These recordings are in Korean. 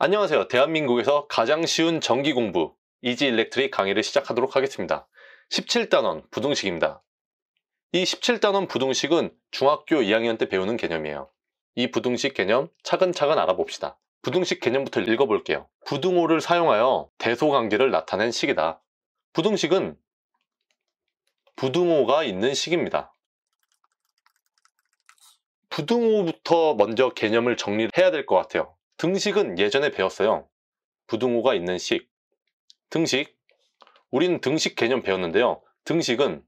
안녕하세요. 대한민국에서 가장 쉬운 전기 공부 이지 일렉트릭 강의를 시작하도록 하겠습니다. 17단원 부등식입니다. 이 17단원 부등식은 중학교 2학년 때 배우는 개념이에요. 이 부등식 개념 차근차근 알아봅시다. 부등식 개념부터 읽어볼게요. 부등호를 사용하여 대소관계를 나타낸 식이다. 부등식은 부등호가 있는 식입니다. 부등호부터 먼저 개념을 정리해야 될 것 같아요. 등식은 예전에 배웠어요. 부등호가 있는 식. 등식. 우린 등식 개념 배웠는데요. 등식은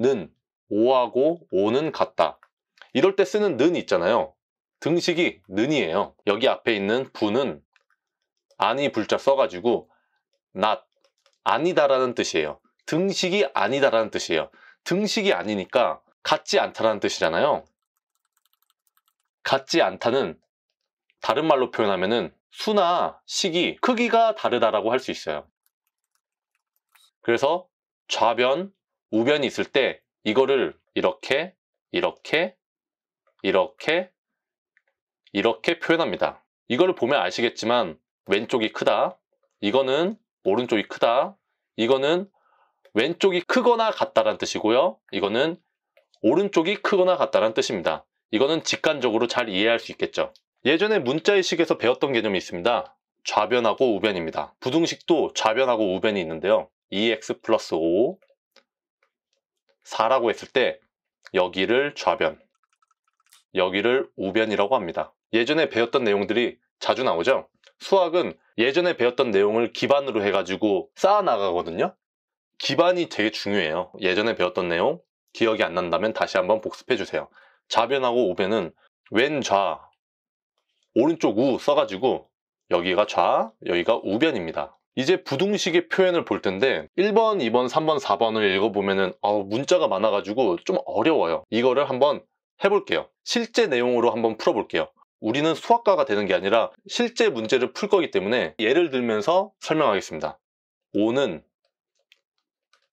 는, 오하고오는 같다. 이럴 때 쓰는 는 있잖아요. 등식이 는이에요. 여기 앞에 있는 부는 아니 불자 써가지고 not, 아니다라는 뜻이에요. 등식이 아니다라는 뜻이에요. 등식이 아니니까 같지 않다라는 뜻이잖아요. 같지 않다는 다른 말로 표현하면 수나 시기, 크기가 다르다라고 할 수 있어요. 그래서 좌변, 우변이 있을 때 이거를 이렇게, 이렇게, 이렇게, 이렇게 표현합니다. 이거를 보면 아시겠지만 왼쪽이 크다, 이거는 오른쪽이 크다, 이거는 왼쪽이 크거나 같다라는 뜻이고요. 이거는 오른쪽이 크거나 같다라는 뜻입니다. 이거는 직관적으로 잘 이해할 수 있겠죠. 예전에 문자의식에서 배웠던 개념이 있습니다. 좌변하고 우변입니다. 부등식도 좌변하고 우변이 있는데요. e x 플러스 5, 4라고 했을 때 여기를 좌변, 여기를 우변이라고 합니다. 예전에 배웠던 내용들이 자주 나오죠? 수학은 예전에 배웠던 내용을 기반으로 해가지고 쌓아나가거든요? 기반이 되게 중요해요. 예전에 배웠던 내용, 기억이 안 난다면 다시 한번 복습해주세요. 좌변하고 우변은 왼좌, 오른쪽 우 써가지고 여기가 좌, 여기가 우변입니다. 이제 부등식의 표현을 볼 텐데 1번, 2번, 3번, 4번을 읽어보면 어, 문자가 많아가지고 좀 어려워요. 이거를 한번 해볼게요. 실제 내용으로 한번 풀어볼게요. 우리는 수학과가 되는 게 아니라 실제 문제를 풀 거기 때문에 예를 들면서 설명하겠습니다. 5는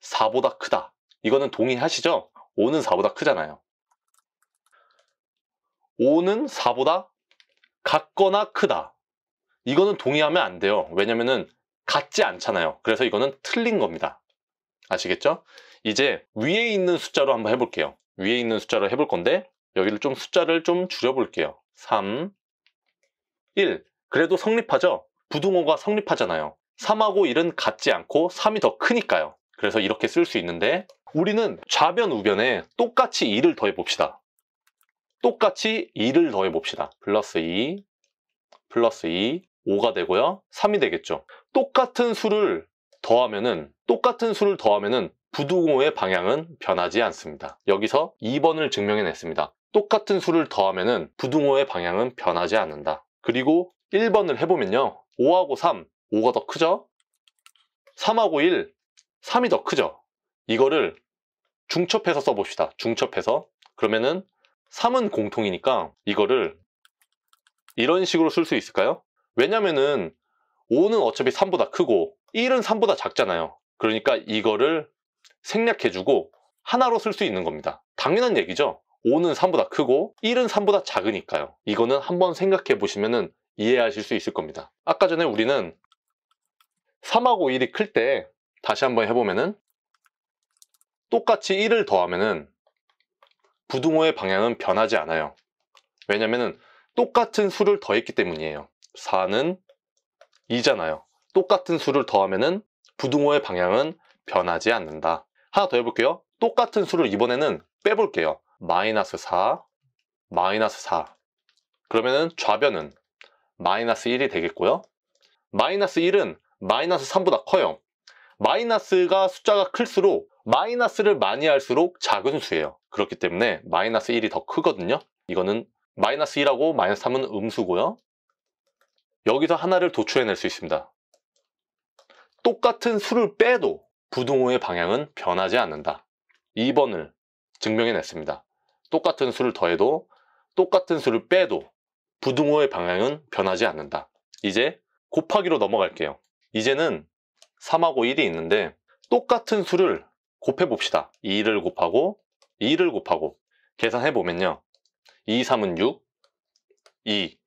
4보다 크다. 이거는 동의하시죠? 5는 4보다 크잖아요. 5는 4보다 같거나 크다. 이거는 동의하면 안 돼요. 왜냐면은 같지 않잖아요. 그래서 이거는 틀린 겁니다. 아시겠죠? 이제 위에 있는 숫자로 한번 해볼게요. 위에 있는 숫자로 해볼 건데 여기를 좀 숫자를 좀 줄여볼게요. 3, 1. 그래도 성립하죠? 부등호가 성립하잖아요. 3하고 1은 같지 않고 3이 더 크니까요. 그래서 이렇게 쓸 수 있는데 우리는 좌변 우변에 똑같이 2를 더해봅시다. 똑같이 2를 더해 봅시다. 플러스 2, 플러스 2, 5가 되고요. 3이 되겠죠. 똑같은 수를 더하면은 똑같은 수를 더하면은 부등호의 방향은 변하지 않습니다. 여기서 2번을 증명해냈습니다. 똑같은 수를 더하면은 부등호의 방향은 변하지 않는다. 그리고 1번을 해보면요. 5하고 3, 5가 더 크죠? 3하고 1, 3이 더 크죠? 이거를 중첩해서 써봅시다. 중첩해서. 그러면은 3은 공통이니까 이거를 이런 식으로 쓸 수 있을까요? 왜냐면은 5는 어차피 3보다 크고 1은 3보다 작잖아요. 그러니까 이거를 생략해주고 하나로 쓸 수 있는 겁니다. 당연한 얘기죠. 5는 3보다 크고 1은 3보다 작으니까요. 이거는 한번 생각해 보시면 이해하실 수 있을 겁니다. 아까 전에 우리는 3하고 1이 클 때 다시 한번 해보면은 똑같이 1을 더하면은 부등호의 방향은 변하지 않아요. 왜냐면은 똑같은 수를 더했기 때문이에요. 4는 2잖아요. 똑같은 수를 더하면은 부등호의 방향은 변하지 않는다. 하나 더 해볼게요. 똑같은 수를 이번에는 빼볼게요. 마이너스 4, 마이너스 4. 그러면은 좌변은 마이너스 1이 되겠고요. 마이너스 1은 마이너스 3보다 커요. 마이너스가 숫자가 클수록 마이너스를 많이 할수록 작은 수예요. 그렇기 때문에 마이너스 1이 더 크거든요. 이거는 마이너스 1하고 마이너스 3은 음수고요. 여기서 하나를 도출해낼 수 있습니다. 똑같은 수를 빼도 부등호의 방향은 변하지 않는다. 2번을 증명해냈습니다. 똑같은 수를 더해도 똑같은 수를 빼도 부등호의 방향은 변하지 않는다. 이제 곱하기로 넘어갈게요. 이제는 3하고 1이 있는데 똑같은 수를 곱해봅시다. 2를 곱하고 2를 곱하고 계산해보면요. 2, 3은 6, 2.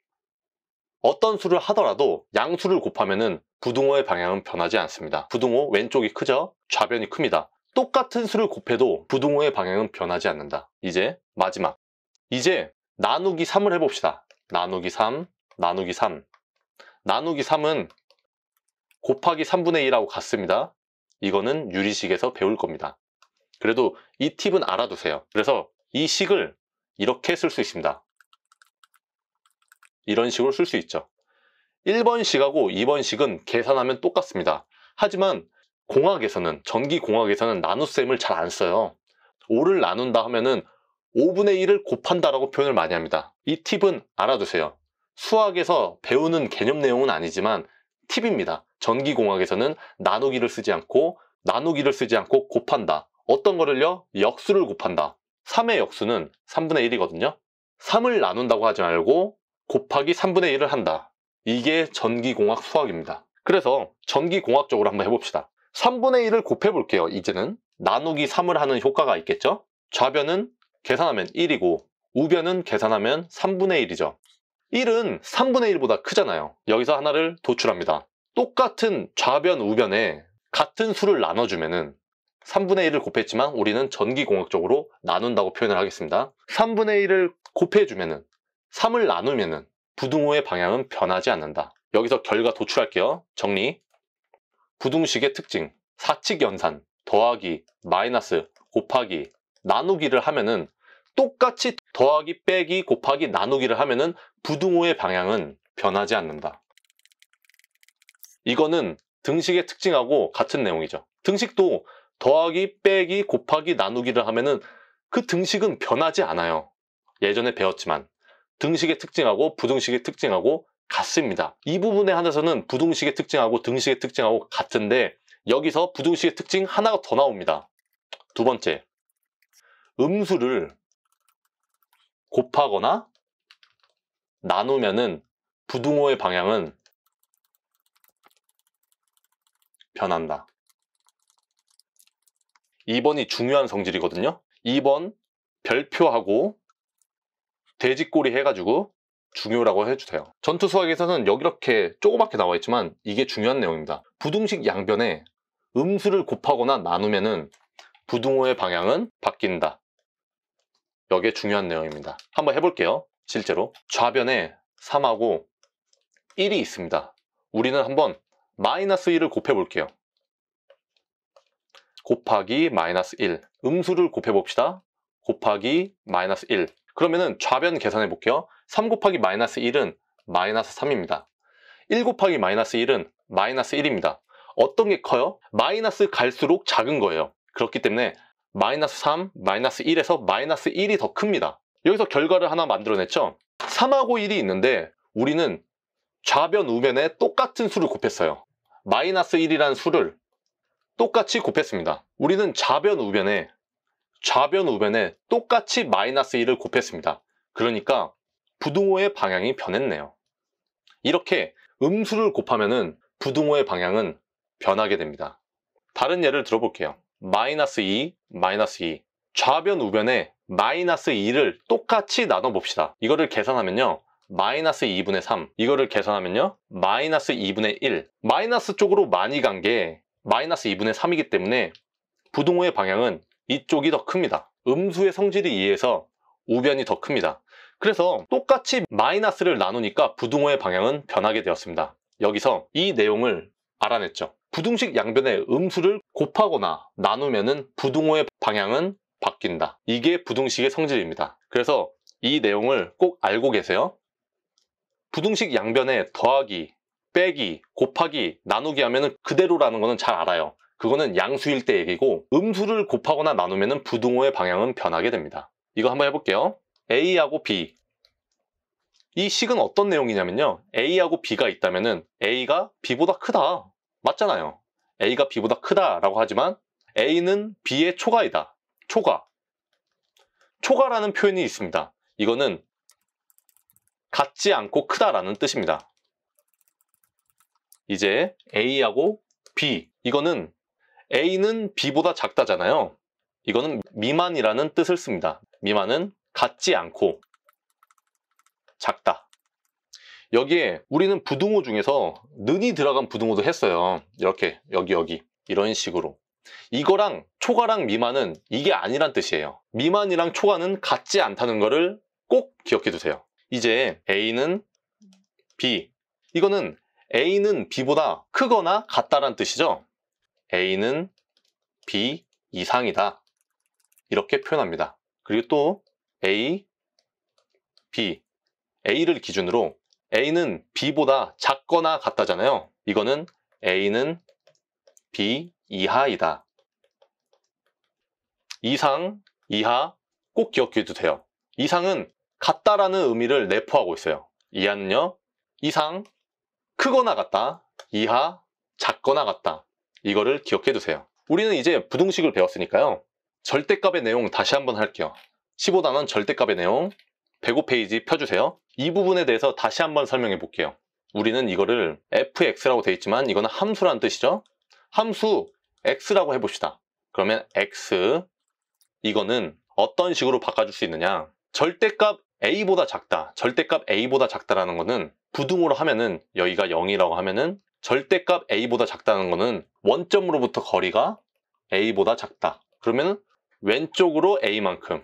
어떤 수를 하더라도 양수를 곱하면 은 부등호의 방향은 변하지 않습니다. 부등호 왼쪽이 크죠? 좌변이 큽니다. 똑같은 수를 곱해도 부등호의 방향은 변하지 않는다. 이제 마지막. 이제 나누기 3을 해봅시다. 나누기 3, 나누기 3. 나누기 3은 곱하기 3분의 2라고 같습니다. 이거는 유리식에서 배울 겁니다. 그래도 이 팁은 알아두세요. 그래서 이 식을 이렇게 쓸 수 있습니다. 이런 식으로 쓸 수 있죠. 1번 식하고 2번 식은 계산하면 똑같습니다. 하지만 공학에서는, 전기공학에서는 나눗셈을 잘 안 써요. 5를 나눈다 하면은 5분의 1을 곱한다라고 표현을 많이 합니다. 이 팁은 알아두세요. 수학에서 배우는 개념 내용은 아니지만 팁입니다. 전기공학에서는 나누기를 쓰지 않고 나누기를 쓰지 않고 곱한다. 어떤 거를요? 역수를 곱한다. 3의 역수는 3분의 1이거든요. 3을 나눈다고 하지 말고 곱하기 3분의 1을 한다. 이게 전기공학 수학입니다. 그래서 전기공학적으로 한번 해봅시다. 3분의 1을 곱해볼게요. 이제는 나누기 3을 하는 효과가 있겠죠? 좌변은 계산하면 1이고 우변은 계산하면 3분의 1이죠. 1은 3분의 1보다 크잖아요. 여기서 하나를 도출합니다. 똑같은 좌변, 우변에 같은 수를 나눠주면은 3분의 1을 곱했지만 우리는 전기공학적으로 나눈다고 표현을 하겠습니다. 3분의 1을 곱해주면은 3을 나누면은 부등호의 방향은 변하지 않는다. 여기서 결과 도출할게요. 정리. 부등식의 특징. 사칙 연산, 더하기, 마이너스, 곱하기, 나누기를 하면은 똑같이 더하기 빼기 곱하기 나누기를 하면은 부등호의 방향은 변하지 않는다. 이거는 등식의 특징하고 같은 내용이죠. 등식도 더하기 빼기 곱하기 나누기를 하면은 그 등식은 변하지 않아요. 예전에 배웠지만 등식의 특징하고 부등식의 특징하고 같습니다. 이 부분에 한해서는 부등식의 특징하고 등식의 특징하고 같은데 여기서 부등식의 특징 하나가 더 나옵니다. 두 번째, 음수를 곱하거나 나누면은 부등호의 방향은 변한다. 2번이 중요한 성질이거든요. 2번 별표하고 돼지꼬리 해가지고 중요라고 해주세요. 전투 수학에서는 여기 이렇게 조그맣게 나와 있지만 이게 중요한 내용입니다. 부등식 양변에 음수를 곱하거나 나누면은 부등호의 방향은 바뀐다. 여기에 중요한 내용입니다. 한번 해볼게요. 실제로 좌변에 3하고 1이 있습니다. 우리는 한번 마이너스 1을 곱해볼게요. 곱하기 마이너스 1 음수를 곱해봅시다. 곱하기 마이너스 1 그러면은 좌변 계산해 볼게요. 3 곱하기 마이너스 1은 마이너스 3입니다. 1 곱하기 마이너스 1은 마이너스 1입니다. 어떤 게 커요? 마이너스 갈수록 작은 거예요. 그렇기 때문에 마이너스 3, 마이너스 1에서 마이너스 1이 더 큽니다. 여기서 결과를 하나 만들어냈죠. 3하고 1이 있는데 우리는 좌변 우변에 똑같은 수를 곱했어요. 마이너스 1이라는 수를 똑같이 곱했습니다. 우리는 좌변 우변에 좌변 우변에 똑같이 마이너스 1을 곱했습니다. 그러니까 부등호의 방향이 변했네요. 이렇게 음수를 곱하면 부등호의 방향은 변하게 됩니다. 다른 예를 들어볼게요. 마이너스 2, 마이너스 2 좌변 우변에 마이너스 2를 똑같이 나눠 봅시다 이거를 계산하면요 마이너스 2분의 3 이거를 계산하면요 마이너스 2분의 1 마이너스 쪽으로 많이 간 게 마이너스 2분의 3이기 때문에 부동호의 방향은 이쪽이 더 큽니다 음수의 성질이 의해서 우변이 더 큽니다 그래서 똑같이 마이너스를 나누니까 부등호의 방향은 변하게 되었습니다 여기서 이 내용을 알아냈죠 부등식 양변의 음수를 곱하거나 나누면은 부등호의 방향은 바뀐다. 이게 부등식의 성질입니다. 그래서 이 내용을 꼭 알고 계세요. 부등식 양변의 더하기, 빼기, 곱하기, 나누기 하면은 그대로라는 거는 잘 알아요. 그거는 양수일 때 얘기고 음수를 곱하거나 나누면은 부등호의 방향은 변하게 됩니다. 이거 한번 해볼게요. A하고 B. 이 식은 어떤 내용이냐면요. A하고 B가 있다면은 A가 B보다 크다. 맞잖아요. A가 B보다 크다라고 하지만 A는 B의 초과이다. 초과. 초과라는 표현이 있습니다. 이거는 같지 않고 크다라는 뜻입니다. 이제 A하고 B 이거는 A는 B보다 작다잖아요. 이거는 미만이라는 뜻을 씁니다. 미만은 같지 않고 작다. 여기에 우리는 부등호 중에서 는이 들어간 부등호도 했어요. 이렇게 여기 여기 이런 식으로 이거랑 초과랑 미만은 이게 아니란 뜻이에요. 미만이랑 초과는 같지 않다는 거를 꼭 기억해 두세요. 이제 A는 B 이거는 A는 B보다 크거나 같다란 뜻이죠. A는 B 이상이다. 이렇게 표현합니다. 그리고 또 A, B, A를 기준으로 a는 b보다 작거나 같다잖아요. 이거는 a는 b 이하이다. 이상, 이하 꼭 기억해도 돼요. 이상은 같다라는 의미를 내포하고 있어요. 이하는요. 이상, 크거나 같다. 이하, 작거나 같다. 이거를 기억해두세요. 우리는 이제 부등식을 배웠으니까요. 절대값의 내용 다시 한번 할게요. 15단원 절대값의 내용 105페이지 펴주세요. 이 부분에 대해서 다시 한번 설명해 볼게요. 우리는 이거를 fx라고 되어 있지만 이거는 함수란 뜻이죠. 함수 x라고 해봅시다. 그러면 x 이거는 어떤 식으로 바꿔줄 수 있느냐 절대값 a보다 작다 절대값 a보다 작다라는 거는 부등호로 하면은 여기가 0이라고 하면은 절대값 a보다 작다는 거는 원점으로부터 거리가 a보다 작다 그러면 왼쪽으로 a만큼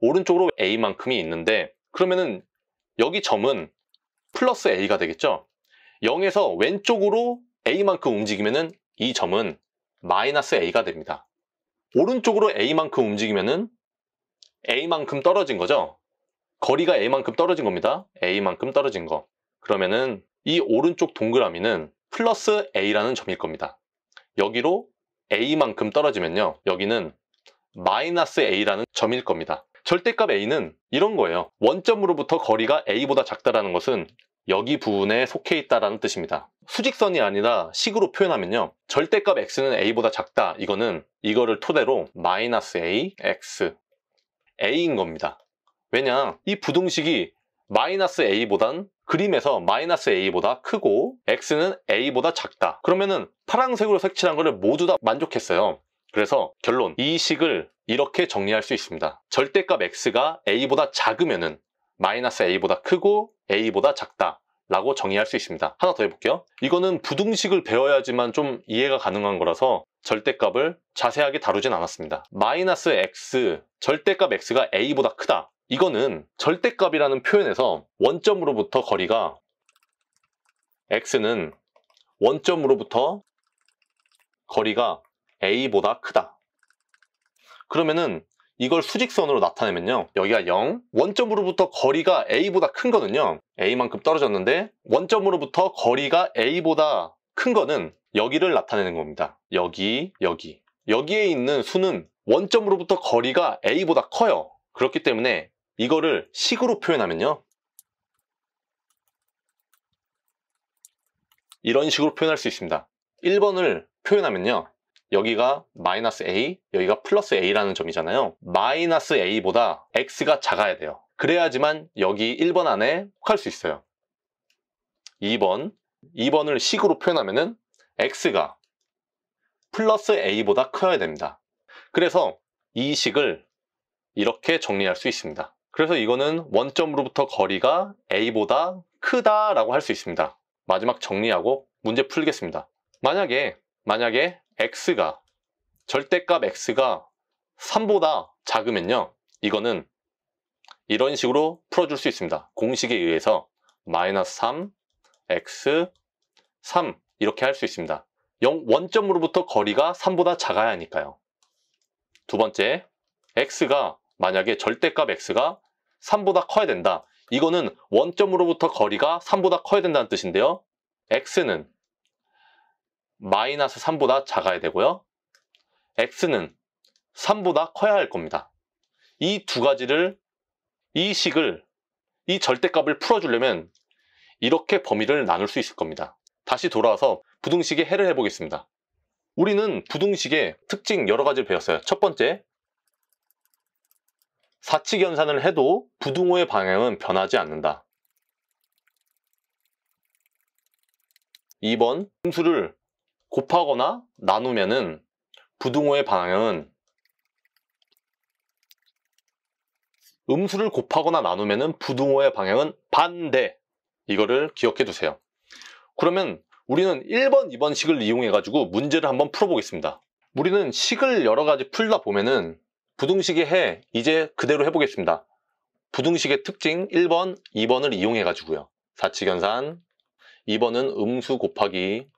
오른쪽으로 a만큼이 있는데 그러면은 여기 점은 플러스 a가 되겠죠 0에서 왼쪽으로 a만큼 움직이면 은이 점은 마이너스 a가 됩니다 오른쪽으로 a만큼 움직이면 은 a만큼 떨어진 거죠 거리가 a만큼 떨어진 겁니다 a만큼 떨어진 거 그러면은 이 오른쪽 동그라미는 플러스 a라는 점일 겁니다 여기로 a만큼 떨어지면요 여기는 마이너스 a라는 점일 겁니다 절대값 a는 이런 거예요. 원점으로부터 거리가 a보다 작다라는 것은 여기 부분에 속해 있다라는 뜻입니다. 수직선이 아니라 식으로 표현하면요. 절대값 x는 a보다 작다. 이거는 이거를 토대로 마이너스 a, x, a인 겁니다. 왜냐, 이 부등식이 마이너스 a보단 그림에서 마이너스 a보다 크고 x는 a보다 작다. 그러면은 파란색으로 색칠한 거를 모두 다 만족했어요. 그래서 결론, 이 식을 이렇게 정리할 수 있습니다. 절대값 x가 a보다 작으면은 마이너스 a보다 크고 a보다 작다. 라고 정의할 수 있습니다. 하나 더 해볼게요. 이거는 부등식을 배워야지만 좀 이해가 가능한 거라서 절대값을 자세하게 다루진 않았습니다. 마이너스 x, 절대값 x가 a보다 크다. 이거는 절대값이라는 표현에서 원점으로부터 거리가 x는 원점으로부터 거리가 a보다 크다. 그러면은 이걸 수직선으로 나타내면요. 여기가 0, 원점으로부터 거리가 a보다 큰 거는요. a만큼 떨어졌는데 원점으로부터 거리가 a보다 큰 거는 여기를 나타내는 겁니다. 여기, 여기. 여기에 있는 수는 원점으로부터 거리가 a보다 커요. 그렇기 때문에 이거를 식으로 표현하면요. 이런 식으로 표현할 수 있습니다. 1번을 표현하면요. 여기가 마이너스 a, 여기가 플러스 a라는 점이잖아요. 마이너스 a보다 x가 작아야 돼요. 그래야지만 여기 1번 안에 할 수 있어요. 2번, 2번을 식으로 표현하면 은 x가 플러스 a보다 커야 됩니다. 그래서 이 식을 이렇게 정리할 수 있습니다. 그래서 이거는 원점으로부터 거리가 a보다 크다라고 할 수 있습니다. 마지막 정리하고 문제 풀겠습니다. 만약에 만약에 x가 절대값 x가 3보다 작으면요. 이거는 이런 식으로 풀어줄 수 있습니다. 공식에 의해서 마이너스 3, x, 3 이렇게 할 수 있습니다. 0, 원점으로부터 거리가 3보다 작아야 하니까요. 두 번째, x가 만약에 절대값 x가 3보다 커야 된다. 이거는 원점으로부터 거리가 3보다 커야 된다는 뜻인데요. x는 마이너스 3보다 작아야 되고요. x는 3보다 커야 할 겁니다. 이 두 가지를 이 식을 이 절대값을 풀어주려면 이렇게 범위를 나눌 수 있을 겁니다. 다시 돌아와서 부등식의 해를 해보겠습니다. 우리는 부등식의 특징 여러 가지를 배웠어요. 첫 번째, 사칙 연산을 해도 부등호의 방향은 변하지 않는다. 2번, 음수를 곱하거나 나누면은 부등호의 방향은 음수를 곱하거나 나누면은 부등호의 방향은 반대 이거를 기억해 두세요 그러면 우리는 1번 2번 식을 이용해 가지고 문제를 한번 풀어 보겠습니다 우리는 식을 여러 가지 풀다 보면은 부등식의 해 이제 그대로 해보겠습니다 부등식의 특징 1번 2번을 이용해 가지고요 사칙연산 2번은 음수 곱하기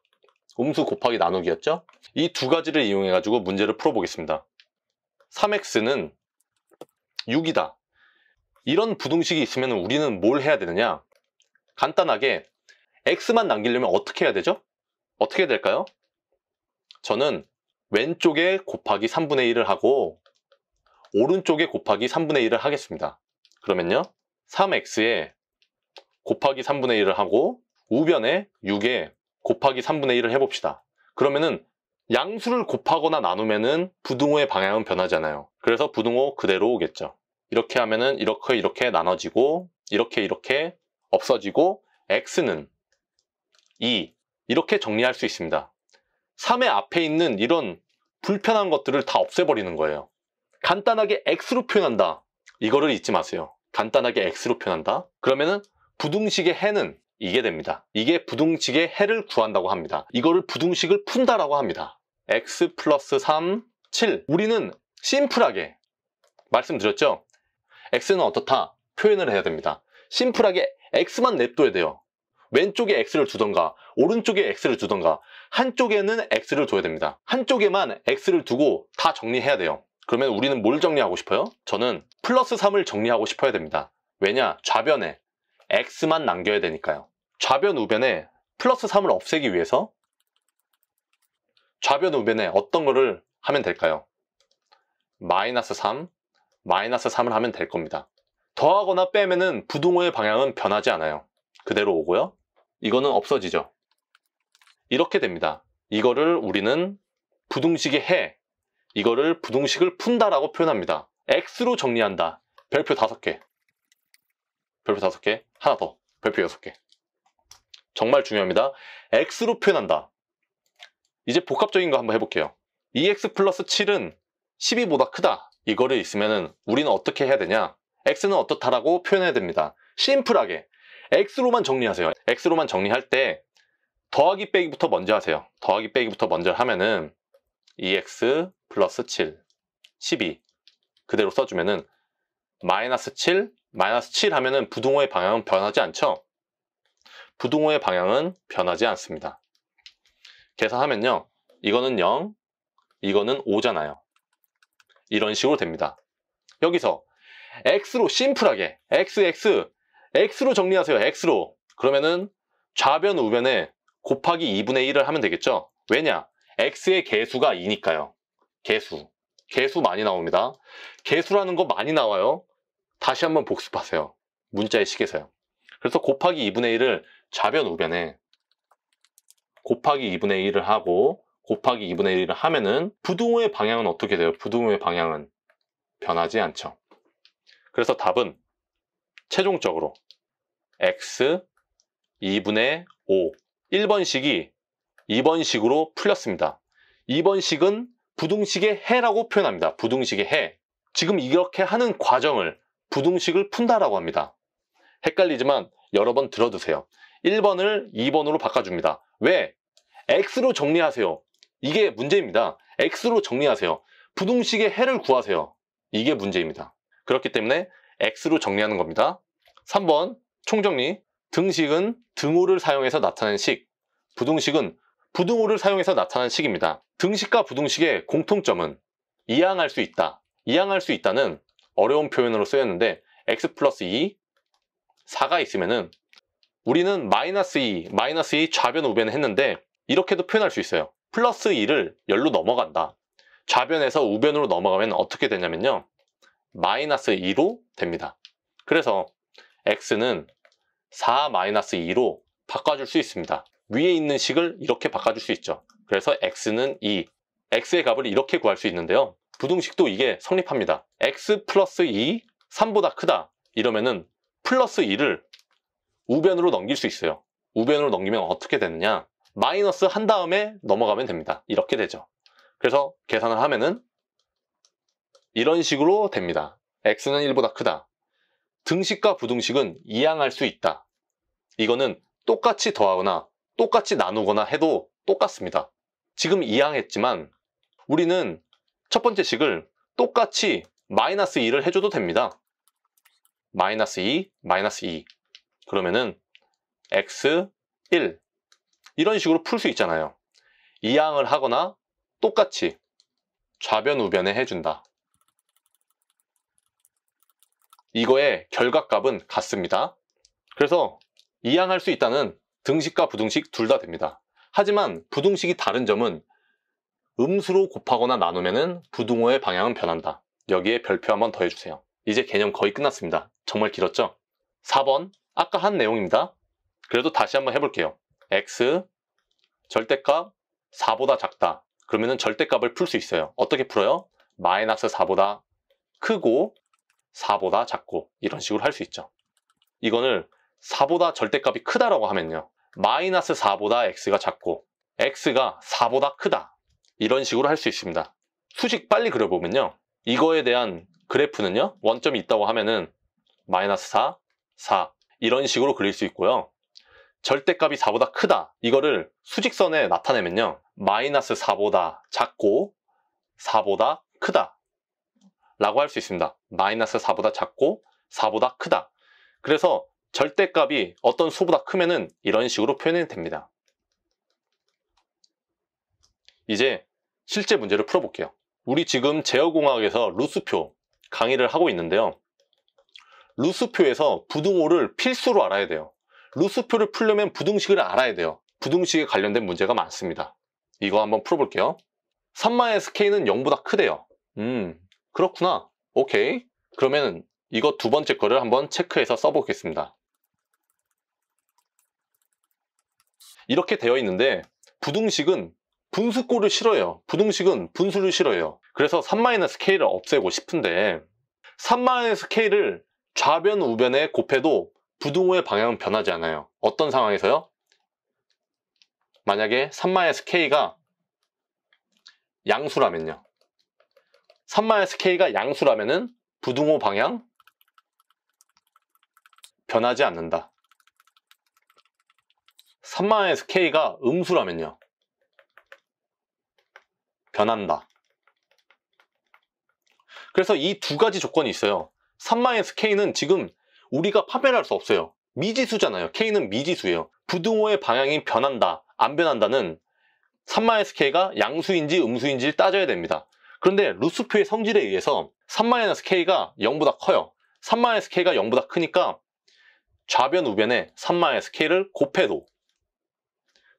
음수 곱하기 나누기였죠? 이 두 가지를 이용해 가지고 문제를 풀어보겠습니다. 3x는 6이다. 이런 부등식이 있으면 우리는 뭘 해야 되느냐? 간단하게 x만 남기려면 어떻게 해야 되죠? 어떻게 해야 될까요? 저는 왼쪽에 곱하기 3분의 1을 하고 오른쪽에 곱하기 3분의 1을 하겠습니다. 그러면요. 3x에 곱하기 3분의 1을 하고 우변에 6에 곱하기 3분의 1을 해봅시다. 그러면은 양수를 곱하거나 나누면은 부등호의 방향은 변하잖아요. 그래서 부등호 그대로 오겠죠. 이렇게 하면은 이렇게 이렇게 나눠지고 이렇게 이렇게 없어지고 x는 2 이렇게 정리할 수 있습니다. 3의 앞에 있는 이런 불편한 것들을 다 없애버리는 거예요. 간단하게 x로 표현한다. 이거를 잊지 마세요. 간단하게 x로 표현한다. 그러면은 부등식의 해는 이게 됩니다. 이게 부등식의 해를 구한다고 합니다. 이거를 부등식을 푼다라고 합니다. x 플러스 3, 7 우리는 심플하게 말씀드렸죠? x는 어떻다 표현을 해야 됩니다. 심플하게 x만 냅둬야 돼요. 왼쪽에 x를 두던가 오른쪽에 x를 두던가 한쪽에는 x를 줘야 됩니다. 한쪽에만 x를 두고 다 정리해야 돼요. 그러면 우리는 뭘 정리하고 싶어요? 저는 플러스 3을 정리하고 싶어야 됩니다. 왜냐? 좌변에 x만 남겨야 되니까요. 좌변 우변에 플러스 3을 없애기 위해서 좌변 우변에 어떤 거를 하면 될까요? 마이너스 3, 마이너스 3을 하면 될 겁니다. 더하거나 빼면은 부동호의 방향은 변하지 않아요. 그대로 오고요. 이거는 없어지죠. 이렇게 됩니다. 이거를 우리는 부동식의 해, 이거를 부동식을 푼다라고 표현합니다. x로 정리한다. 별표 5개, 별표 5개, 하나 더, 별표 6개. 정말 중요합니다. x로 표현한다. 이제 복합적인 거 한번 해볼게요. 2x e 플러스 7은 12보다 크다. 이거를 있으면 우리는 어떻게 해야 되냐? x는 어떻다라고 표현해야 됩니다. 심플하게 x로만 정리하세요. x로만 정리할 때 더하기 빼기부터 먼저 하세요. 더하기 빼기부터 먼저 하면은 2x e 플러스 7, 12 그대로 써주면은 마이너스 7, 마이너스 7 하면은 부동호의 방향은 변하지 않죠? 부등호의 방향은 변하지 않습니다. 계산하면요. 이거는 0, 이거는 5잖아요. 이런 식으로 됩니다. 여기서 x로 심플하게 x, x, x로 정리하세요. x로. 그러면은 좌변 우변에 곱하기 2분의 1을 하면 되겠죠. 왜냐? x의 개수가 2니까요. 개수. 개수 많이 나옵니다. 개수라는 거 많이 나와요. 다시 한번 복습하세요. 문자의 식에서요. 그래서 곱하기 2분의 1을 좌변 우변에 곱하기 2분의 1을 하고 곱하기 2분의 1을 하면은 부등호의 방향은 어떻게 돼요? 부등호의 방향은 변하지 않죠. 그래서 답은 최종적으로 x 2분의 5 1번식이 2번식으로 풀렸습니다. 2번식은 부등식의 해라고 표현합니다. 부등식의 해. 지금 이렇게 하는 과정을 부등식을 푼다라고 합니다. 헷갈리지만 여러 번 들어두세요. 1번을 2번으로 바꿔줍니다. 왜? X로 정리하세요. 이게 문제입니다. X로 정리하세요. 부등식의 해를 구하세요. 이게 문제입니다. 그렇기 때문에 X로 정리하는 겁니다. 3번 총정리 등식은 등호를 사용해서 나타낸 식 부등식은 부등호를 사용해서 나타난 식입니다. 등식과 부등식의 공통점은 이항할 수 있다. 이항할 수 있다는 어려운 표현으로 쓰였는데 x 플러스 2, 4가 있으면 우리는 마이너스 2, 마이너스 2 좌변 우변을 했는데 이렇게도 표현할 수 있어요. 플러스 2를 열로 넘어간다. 좌변에서 우변으로 넘어가면 어떻게 되냐면요. 마이너스 2로 됩니다. 그래서 x는 4 마이너스 2로 바꿔줄 수 있습니다. 위에 있는 식을 이렇게 바꿔줄 수 있죠. 그래서 x는 2, x의 값을 이렇게 구할 수 있는데요. 부등식도 이게 성립합니다. x 플러스 2, 3보다 크다. 이러면은 플러스 2를 우변으로 넘길 수 있어요. 우변으로 넘기면 어떻게 되느냐 마이너스 한 다음에 넘어가면 됩니다. 이렇게 되죠. 그래서 계산을 하면은 이런 식으로 됩니다. x는 1보다 크다. 등식과 부등식은 이양할 수 있다. 이거는 똑같이 더하거나 똑같이 나누거나 해도 똑같습니다. 지금 이양했지만 우리는 첫 번째 식을 똑같이 마이너스 2를 해줘도 됩니다. 마이너스 2, 마이너스 2 그러면은 x1 이런 식으로 풀 수 있잖아요. 이항을 하거나 똑같이 좌변 우변에 해준다. 이거의 결과값은 같습니다. 그래서 이항할 수 있다는 등식과 부등식 둘 다 됩니다. 하지만 부등식이 다른 점은 음수로 곱하거나 나누면 부등호의 방향은 변한다. 여기에 별표 한번 더해주세요. 이제 개념 거의 끝났습니다. 정말 길었죠? 4번 아까 한 내용입니다. 그래도 다시 한번 해볼게요. x 절대값 4보다 작다. 그러면 절대값을 풀 수 있어요. 어떻게 풀어요? 마이너스 4보다 크고 4보다 작고 이런 식으로 할 수 있죠. 이거는 4보다 절대값이 크다라고 하면요. 마이너스 4보다 x가 작고 x가 4보다 크다. 이런 식으로 할 수 있습니다. 수식 빨리 그려보면요. 이거에 대한 그래프는요. 원점이 있다고 하면은 마이너스 4, 4, 이런 식으로 그릴 수 있고요. 절대값이 4보다 크다 이거를 수직선에 나타내면요. 마이너스 4보다 작고 4보다 크다 라고 할 수 있습니다. 마이너스 4보다 작고 4보다 크다. 그래서 절대값이 어떤 수보다 크면은 이런 식으로 표현이 됩니다. 이제 실제 문제를 풀어볼게요. 우리 지금 제어공학에서 루스표 강의를 하고 있는데요. 루스표에서 부등호를 필수로 알아야 돼요. 루스표를 풀려면 부등식을 알아야 돼요. 부등식에 관련된 문제가 많습니다. 이거 한번 풀어볼게요. 3마의 SK는 0보다 크대요. 음, 그렇구나. 오케이. 그러면 이거 두 번째 거를 한번 체크해서 써보겠습니다. 이렇게 되어 있는데 부등식은 분수꼴을 싫어해요. 부등식은 분수를 싫어해요. 그래서 3-K를 마스 없애고 싶은데 3-K를 마스 좌변 우변의 곱해도 부등호의 방향은 변하지 않아요. 어떤 상황에서요? 만약에 3-K가 양수라면요. 3-K가 양수라면은 부등호 방향 변하지 않는다. 3-K가 음수라면요. 변한다. 그래서 이 두 가지 조건이 있어요. 산마의 K는 지금 우리가 파멸할 수 없어요. 미지수잖아요. K는 미지수예요. 부등호의 방향이 변한다, 안 변한다는 산마의 K가 양수인지 음수인지를 따져야 됩니다. 그런데 루스프의 성질에 의해서 3-K가 0보다 커요. 3-K가 0보다 크니까 좌변 우변에 3-K를 곱해도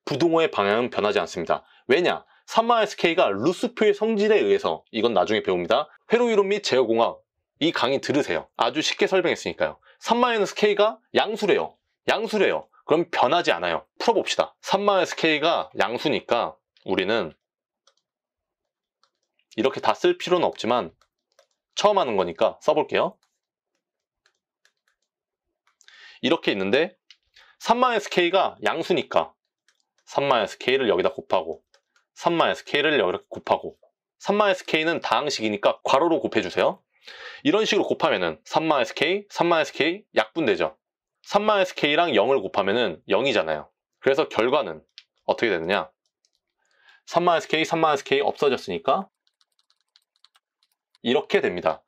부등호의 방향은 변하지 않습니다. 왜냐? 3-K가 루스프의 성질에 의해서 이건 나중에 배웁니다. 회로이론 및 제어공학 이 강의 들으세요. 아주 쉽게 설명했으니까요. 3-K가 양수래요. 양수래요. 그럼 변하지 않아요. 풀어봅시다. 3-K가 양수니까 우리는 이렇게 다 쓸 필요는 없지만 처음 하는 거니까 써볼게요. 이렇게 있는데 3-K가 양수니까 3-K를 여기다 곱하고 3-K를 여기다 곱하고 3-K는 다항식이니까 괄호로 곱해주세요. 이런 식으로 곱하면은 3만 s k 3만 s k 약분되죠. 3만 s k 랑 0을 곱하면은 0이잖아요. 그래서 결과는 어떻게 되느냐? 3만 s k 3만 s k 없어졌으니까 이렇게 됩니다.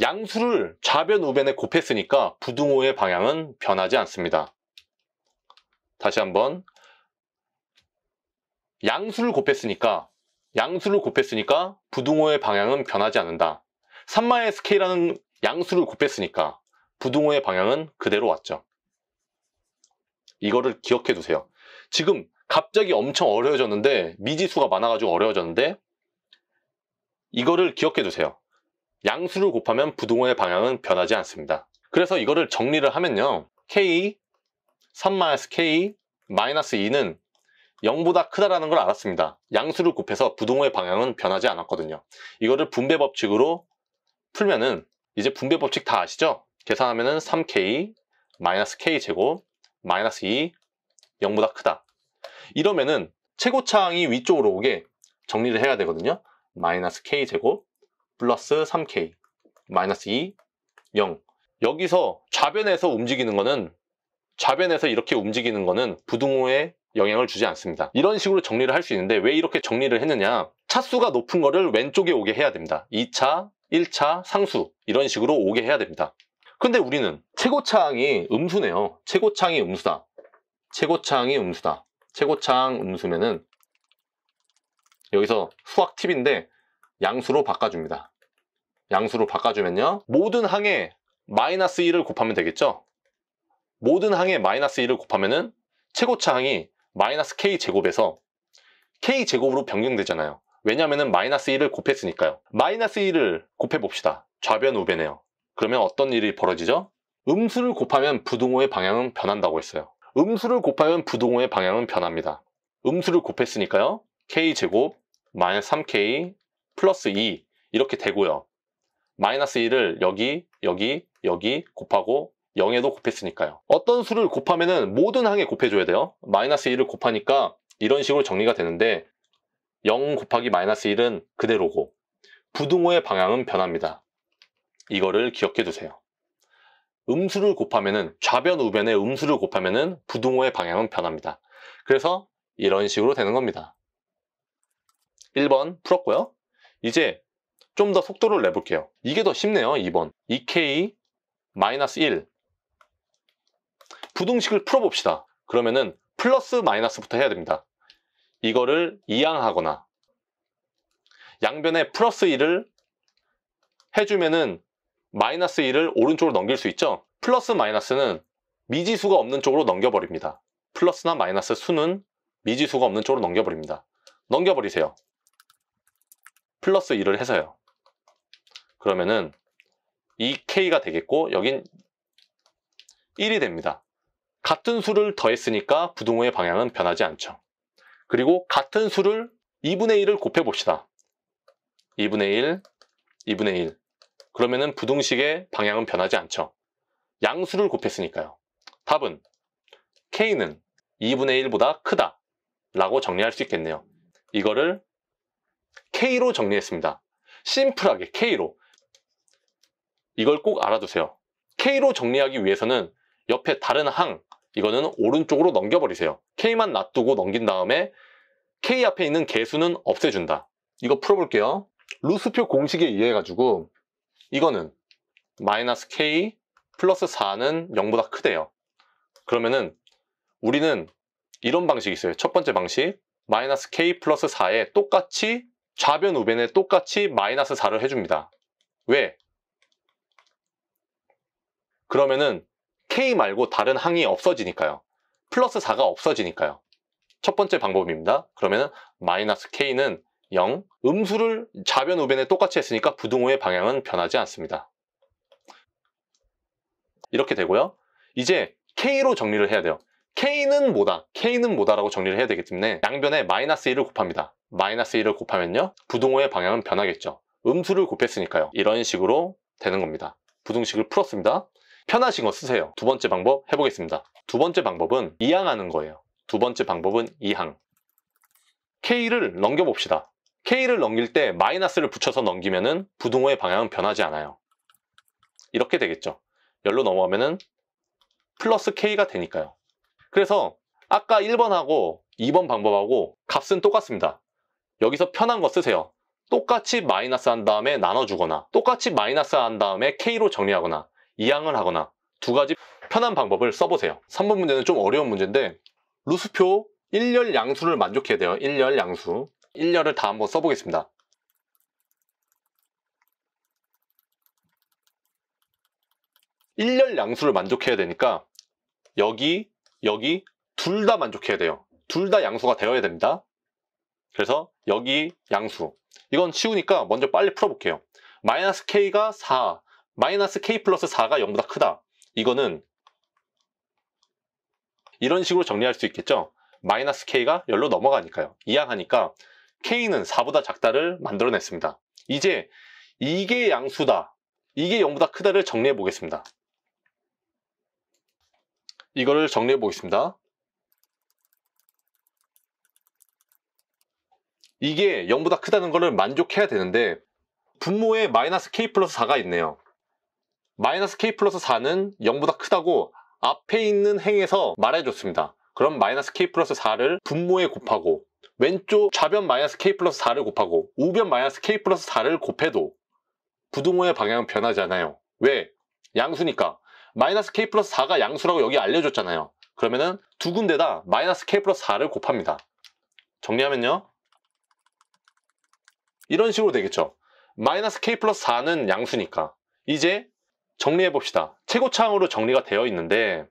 양수를 좌변 우변에 곱했으니까 부등호의 방향은 변하지 않습니다. 다시 한번 양수를 곱했으니까 양수를 곱했으니까 부등호의 방향은 변하지 않는다. 산마 의 SK라는 양수를 곱했으니까 부동호의 방향은 그대로 왔죠. 이거를 기억해 두세요. 지금 갑자기 엄청 어려워졌는데 미지수가 많아가지고 어려워졌는데 이거를 기억해 두세요. 양수를 곱하면 부동호의 방향은 변하지 않습니다. 그래서 이거를 정리를 하면요. k 3-k 마이너스 2는 0보다 크다라는 걸 알았습니다. 양수를 곱해서 부동호의 방향은 변하지 않았거든요. 이거를 분배 법칙으로 풀면은 이제 분배 법칙 다 아시죠? 계산하면은 3k 마이너스 k 제곱 마이너스 2 0보다 크다. 이러면은 최고차항이 위쪽으로 오게 정리를 해야 되거든요. 마이너스 k 제곱 플러스 3k 마이너스 2 0 여기서 좌변에서 움직이는 거는 좌변에서 이렇게 움직이는 거는 부등호에 영향을 주지 않습니다. 이런 식으로 정리를 할 수 있는데 왜 이렇게 정리를 했느냐 차수가 높은 거를 왼쪽에 오게 해야 됩니다. 2차, 1차, 상수 이런 식으로 오게 해야 됩니다. 근데 우리는 최고차항이 음수네요. 최고차항이 음수다. 최고차항이 음수다. 최고차항 음수면은 여기서 수학 팁인데 양수로 바꿔줍니다. 양수로 바꿔주면요. 모든 항에 마이너스 1을 곱하면 되겠죠? 모든 항에 마이너스 1을 곱하면은 최고차항이 마이너스 k제곱에서 k제곱으로 변경되잖아요. 왜냐면은 마이너스 1을 곱했으니까요. 마이너스 1을 곱해봅시다. 좌변 우변에요. 그러면 어떤 일이 벌어지죠? 음수를 곱하면 부동호의 방향은 변한다고 했어요. 음수를 곱하면 부동호의 방향은 변합니다. 음수를 곱했으니까요. k제곱 마이너스 3k 플러스 2 이렇게 되고요. 마이너스 1을 여기, 여기, 여기 곱하고 0에도 곱했으니까요. 어떤 수를 곱하면 은 모든 항에 곱해줘야 돼요. 마이너스 1을 곱하니까 이런 식으로 정리가 되는데 0 곱하기 마이너스 1은 그대로고 부등호의 방향은 변합니다. 이거를 기억해 두세요. 음수를 곱하면은 좌변 우변의 음수를 곱하면은 부등호의 방향은 변합니다. 그래서 이런 식으로 되는 겁니다. 1번 풀었고요. 이제 좀 더 속도를 내볼게요. 이게 더 쉽네요. 2번 2k 마이너스 1 부등식을 풀어봅시다. 그러면은 플러스 마이너스부터 해야 됩니다. 이거를 이항하거나 양변에 플러스 1을 해주면은 마이너스 1을 오른쪽으로 넘길 수 있죠. 플러스 마이너스는 미지수가 없는 쪽으로 넘겨버립니다. 플러스나 마이너스 수는 미지수가 없는 쪽으로 넘겨버립니다. 넘겨버리세요. 플러스 1을 해서요. 그러면은 이 k 가 되겠고 여긴 1이 됩니다. 같은 수를 더했으니까 부동호의 방향은 변하지 않죠. 그리고 같은 수를 2분의 1을 곱해봅시다. 2분의 1, 2분의 1. 그러면은 부등식의 방향은 변하지 않죠. 양수를 곱했으니까요. 답은 K는 2분의 1보다 크다 라고 정리할 수 있겠네요. 이거를 K로 정리했습니다. 심플하게 K로. 이걸 꼭 알아두세요. K로 정리하기 위해서는 옆에 다른 항, 이거는 오른쪽으로 넘겨버리세요. K만 놔두고 넘긴 다음에 K 앞에 있는 개수는 없애준다. 이거 풀어볼게요. 루스표 공식에 의해 가지고 이거는 마이너스 K 플러스 4는 0보다 크대요. 그러면은 우리는 이런 방식이 있어요. 첫 번째 방식 마이너스 K 플러스 4에 똑같이 좌변 우변에 똑같이 마이너스 4를 해줍니다. 왜? 그러면은 K 말고 다른 항이 없어지니까요. 플러스 4가 없어지니까요. 첫 번째 방법입니다. 그러면 마이너스 K는 0, 음수를 좌변 우변에 똑같이 했으니까 부등호의 방향은 변하지 않습니다. 이렇게 되고요. 이제 K로 정리를 해야 돼요. K는 뭐다, K는 뭐다라고 정리를 해야 되기 때문에 양변에 마이너스 1을 곱합니다. 마이너스 1을 곱하면요. 부등호의 방향은 변하겠죠. 음수를 곱했으니까요. 이런 식으로 되는 겁니다. 부등식을 풀었습니다. 편하신 거 쓰세요. 두 번째 방법 해보겠습니다. 두 번째 방법은 이항하는 거예요. 두 번째 방법은 이항. K를 넘겨봅시다. K를 넘길 때 마이너스를 붙여서 넘기면 부등호의 방향은 변하지 않아요. 이렇게 되겠죠. 열로 넘어가면 은 플러스 K가 되니까요. 그래서 아까 1번하고 2번 방법하고 값은 똑같습니다. 여기서 편한 거 쓰세요. 똑같이 마이너스 한 다음에 나눠주거나 똑같이 마이너스 한 다음에 K로 정리하거나 이항을 하거나 두 가지 편한 방법을 써보세요 3번 문제는 좀 어려운 문제인데 루수표 1열 양수를 만족해야 돼요 1열 양수 1열을 다 한번 써보겠습니다 1렬 양수를 만족해야 되니까 여기, 여기 둘 다 만족해야 돼요. 둘 다 양수가 되어야 됩니다. 그래서 여기 양수. 이건 쉬우니까 먼저 빨리 풀어볼게요. 마이너스 k가 4, 마이너스 k 플러스 4가 0보다 크다. 이거는 이런 식으로 정리할 수 있겠죠. 마이너스 k가 열로 넘어가니까요. 이항하니까 k는 4보다 작다를 만들어냈습니다. 이제 이게 양수다. 이게 0보다 크다를 정리해 보겠습니다. 이거를 정리해 보겠습니다. 이게 0보다 크다는 것을 만족해야 되는데 분모에 마이너스 k 플러스 4가 있네요. 마이너스 k 플러스 4는 0보다 크다고 앞에 있는 행에서 말해줬습니다. 그럼 마이너스 k 플러스 4를 분모에 곱하고 왼쪽 좌변 마이너스 k 플러스 4를 곱하고 우변 마이너스 k 플러스 4를 곱해도 부등호의 방향은 변하지 않아요. 왜? 양수니까. 마이너스 k 플러스 4가 양수라고 여기 알려줬잖아요. 그러면은 두 군데다 마이너스 k 플러스 4를 곱합니다. 정리하면요. 이런 식으로 되겠죠. 마이너스 k 플러스 4는 양수니까. 이제 정리해 봅시다. 최고창으로 정리가 되어 있는데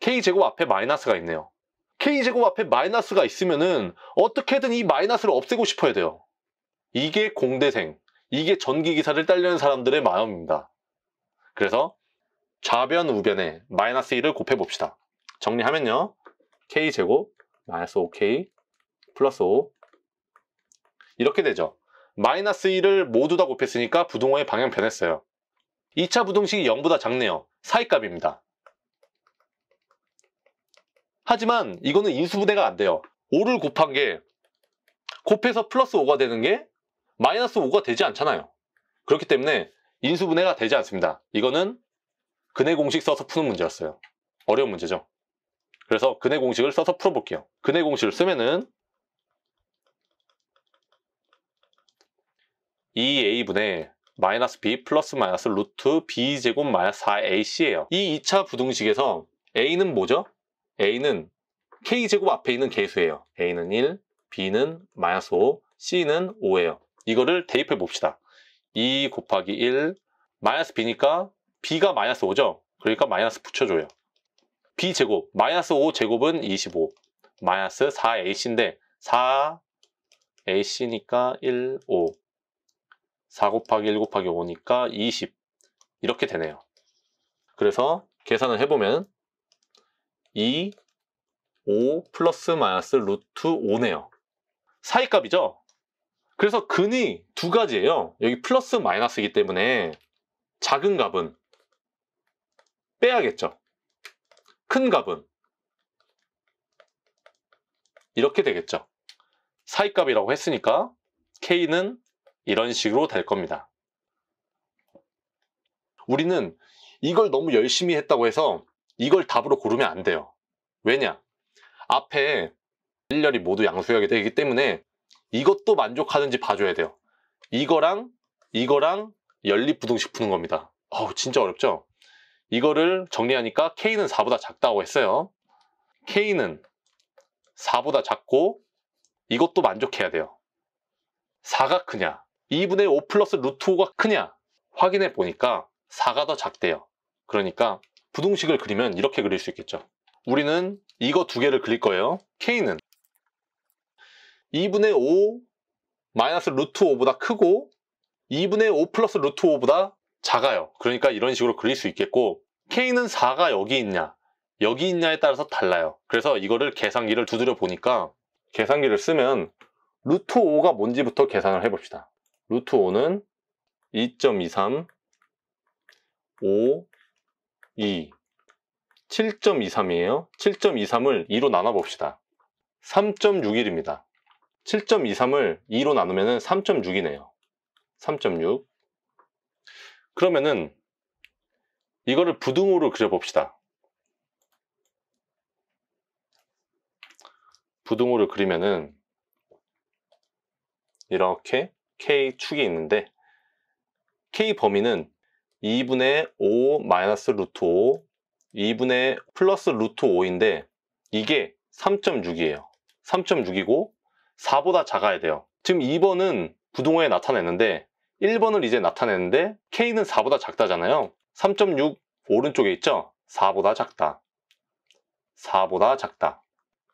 k제곱 앞에 마이너스가 있네요. k제곱 앞에 마이너스가 있으면은 어떻게든 이 마이너스를 없애고 싶어야 돼요. 이게 공대생, 이게 전기기사를 딸려는 사람들의 마음입니다. 그래서 좌변 우변에 마이너스 1을 곱해봅시다. 정리하면요. k제곱 마이너스 5k 플러스 5 이렇게 되죠. 마이너스 1을 모두 다 곱했으니까 부동호의 방향 변했어요. 2차 부동식이 0보다 작네요. 사이값입니다. 하지만 이거는 인수분해가 안 돼요. 5를 곱한 게 곱해서 플러스 5가 되는 게 마이너스 5가 되지 않잖아요. 그렇기 때문에 인수분해가 되지 않습니다. 이거는 근해 공식 써서 푸는 문제였어요. 어려운 문제죠. 그래서 근해 공식을 써서 풀어볼게요. 근해 공식을 쓰면은 2a분의 마이너스 b 플러스 마이너스 루트 b 제곱 마이너스 4ac예요. 이 2차 부등식에서 a는 뭐죠? a는 k제곱 앞에 있는 개수예요. a는 1, b는 마이너스 5, c는 5예요. 이거를 대입해 봅시다. 2 곱하기 1, 마이너스 b니까 b가 마이너스 5죠? 그러니까 마이너스 붙여줘요. b제곱, 마이너스 5제곱은 25, 마이너스 4ac인데 4ac니까 1, 5, 4 곱하기 1 곱하기 5니까 20 이렇게 되네요. 그래서 계산을 해보면 2, 5 플러스 마이너스 루트 5네요. 사이값이죠? 그래서 근이 두 가지예요. 여기 플러스 마이너스이기 때문에 작은 값은 빼야겠죠. 큰 값은 이렇게 되겠죠. 사이값이라고 했으니까 k는 이런 식으로 될 겁니다. 우리는 이걸 너무 열심히 했다고 해서 이걸 답으로 고르면 안 돼요. 왜냐? 앞에 일렬이 모두 양수역이 되기 때문에 이것도 만족하는지 봐줘야 돼요. 이거랑 이거랑 연립부등식 푸는 겁니다. 어우 진짜 어렵죠? 이거를 정리하니까 K는 4보다 작다고 했어요. K는 4보다 작고 이것도 만족해야 돼요. 4가 크냐 2분의 5 플러스 루트 5가 크냐? 확인해 보니까 4가 더 작대요. 그러니까 부등식을 그리면 이렇게 그릴 수 있겠죠. 우리는 이거 두 개를 그릴 거예요. k는 2분의 5 마이너스 루트 5보다 크고 2분의 5 플러스 루트 5보다 작아요. 그러니까 이런 식으로 그릴 수 있겠고 k는 4가 여기 있냐 여기 있냐에 따라서 달라요. 그래서 이거를 계산기를 두드려 보니까 계산기를 쓰면 루트 5가 뭔지부터 계산을 해봅시다. 루트 5는 2.23 5 2 7.23이에요. 7.23을 2로 나눠 봅시다. 3.61입니다. 7.23을 2로 나누면 3.6이네요. 3.6 그러면은 이거를 부등호로 그려봅시다. 부등호를 그리면은 이렇게 K축이 있는데 K 범위는 2분의 5 마이너스 루트 5 2분의 플러스 루트 5인데 이게 3.6이에요 3.6이고 4보다 작아야 돼요 지금 2번은 부동호에 나타냈는데 1번을 이제 나타내는데 K는 4보다 작다잖아요 3.6 오른쪽에 있죠 4보다 작다 4보다 작다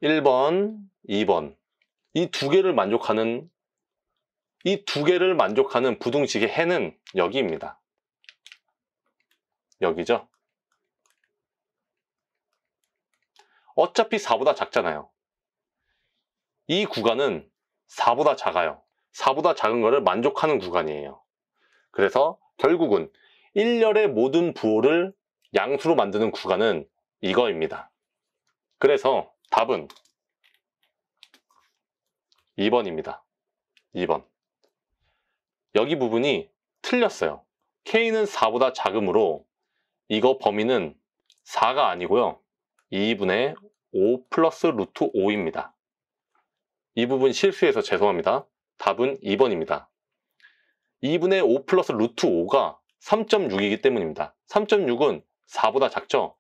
1번, 2번 이 두 개를 만족하는 이두 개를 만족하는 부등식의 해는 여기입니다. 여기죠. 어차피 4보다 작잖아요. 이 구간은 4보다 작아요. 4보다 작은 거를 만족하는 구간이에요. 그래서 결국은 1열의 모든 부호를 양수로 만드는 구간은 이거입니다. 그래서 답은 2번입니다. 2번. 여기 부분이 틀렸어요. K는 4보다 작음으로 이거 범위는 4가 아니고요. 2분의 5 플러스 루트 5입니다. 이 부분 실수해서 죄송합니다. 답은 2번입니다. 2분의 5 플러스 루트 5가 3.6이기 때문입니다. 3.6은 4보다 작죠?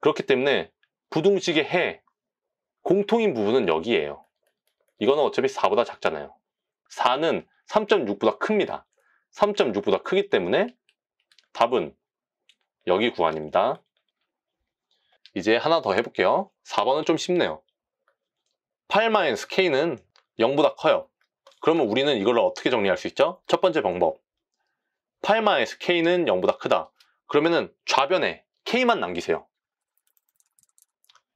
그렇기 때문에 부동식의 해, 공통인 부분은 여기에요. 이거는 어차피 4보다 작잖아요. 4는 3.6보다 큽니다. 3.6보다 크기 때문에 답은 여기 구간입니다. 이제 하나 더 해볼게요. 4번은 좀 쉽네요. 8-K는 0보다 커요. 그러면 우리는 이걸 어떻게 정리할 수 있죠? 첫 번째 방법. 8-K는 0보다 크다. 그러면은 좌변에 K만 남기세요.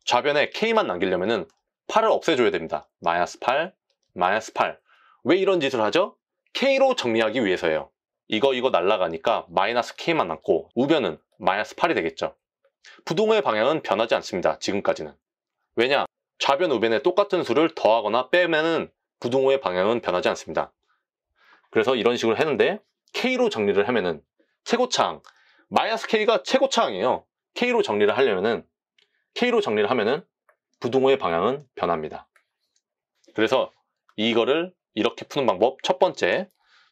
좌변에 K만 남기려면은 8을 없애줘야 됩니다. 마이너스 8, 마이너스 8. 왜 이런 짓을 하죠? K로 정리하기 위해서예요. 이거 이거 날라가니까 마이너스 K만 남고 우변은 마이너스 8이 되겠죠. 부동의 방향은 변하지 않습니다. 지금까지는. 왜냐? 좌변 우변에 똑같은 수를 더하거나 빼면은 부동호의 방향은 변하지 않습니다. 그래서 이런 식으로 했는데 K로 정리를 하면은 최고창 마이너스 K가 최고창이에요. K로 정리를 하려면은 K로 정리를 하면은 부동호의 방향은 변합니다. 그래서 이거를 이렇게 푸는 방법 첫 번째,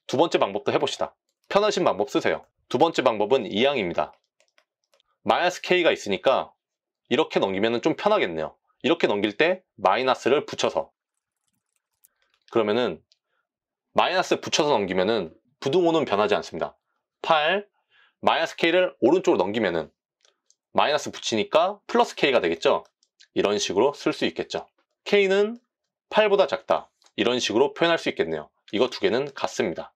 두 번째 방법도 해봅시다. 편하신 방법 쓰세요. 두 번째 방법은 이항입니다. 마이너스 k가 있으니까 이렇게 넘기면 좀 편하겠네요. 이렇게 넘길 때 마이너스를 붙여서 그러면은 마이너스 붙여서 넘기면은 부등호는 변하지 않습니다. 8 마이너스 k를 오른쪽으로 넘기면은 마이너스 붙이니까 플러스 k가 되겠죠? 이런 식으로 쓸 수 있겠죠. k는 8보다 작다. 이런 식으로 표현할 수 있겠네요. 이거 두 개는 같습니다.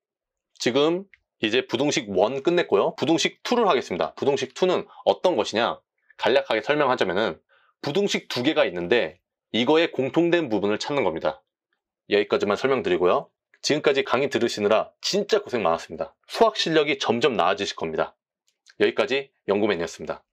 지금 이제 부동식 1 끝냈고요. 부동식 2를 하겠습니다. 부동식 2는 어떤 것이냐? 간략하게 설명하자면은 부동식 두 개가 있는데 이거의 공통된 부분을 찾는 겁니다. 여기까지만 설명드리고요. 지금까지 강의 들으시느라 진짜 고생 많았습니다. 수학 실력이 점점 나아지실 겁니다. 여기까지 연구맨이었습니다.